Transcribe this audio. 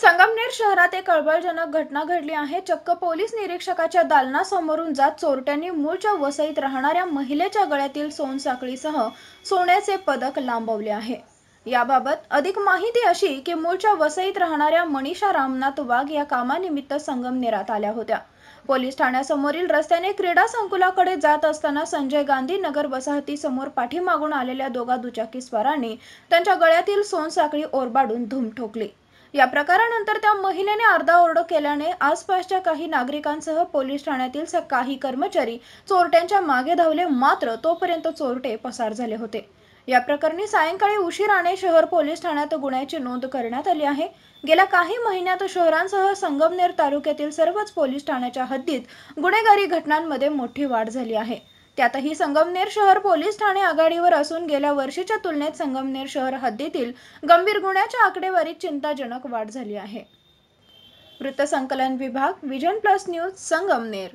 संगमनेर शहरात एक कळबळजनक घटना घडली आहे चक्क पोलीस निरीक्षकाच्या दालनासमोरून जात चोरट्यांनी मूळच्या वसईत राहणाऱ्या महिलेच्या गळ्यातील सोनसाखळीसह सोन्याचे पदक लांबवले आहे याबाबत अधिक माहिती अशी की मूळच्या वसईत राहणाऱ्या मनीषा रामनाथ वाघ या कामानिमित्त संगमनेरात आल्या होत्या पोलीस ठाण्यासमोरील रस्त्याने क्रीडा संकुलाकडे जात असताना संजय गांधी नगर वसाहतीसमोर पाठीमागून आलेल्या दोघा दुचाकी स्वारांनी त्यांच्या गळ्यातील सोनसाखळी ओरबाडून धूम ठोकली या प्रकारानंतर त्या महिलेने अर्धा ओरडो केल्याने आसपासच्या काही नागरिकांसह पोलीस ठाण्यातील काही कर्मचारी चोरट्यांच्या मागे धावले मात्र तोपर्यंत चोरटे पसार झाले होते या प्रकरणी सायंकाळी उशिराने शहर पोलीस ठाण्यात गुन्ह्याची नोंद करण्यात आली आहे गेल्या काही महिन्यात शहरांसह संगमनेर तालुक्यातील सर्वच पोलीस ठाण्याच्या हद्दीत गुन्हेगारी घटनांमध्ये मोठी वाढ झाली आहे त्यातही संगमनेर शहर पोलीस ठाणे आघाडीवर असून गेल्या वर्षीच्या तुलनेत संगमनेर शहर हद्दीतील गंभीर गुन्ह्याच्या आकडेवारीत चिंताजनक वाढ झाली आहे वृत्तसंकलन विभाग विजन प्लस न्यूज संगमनेर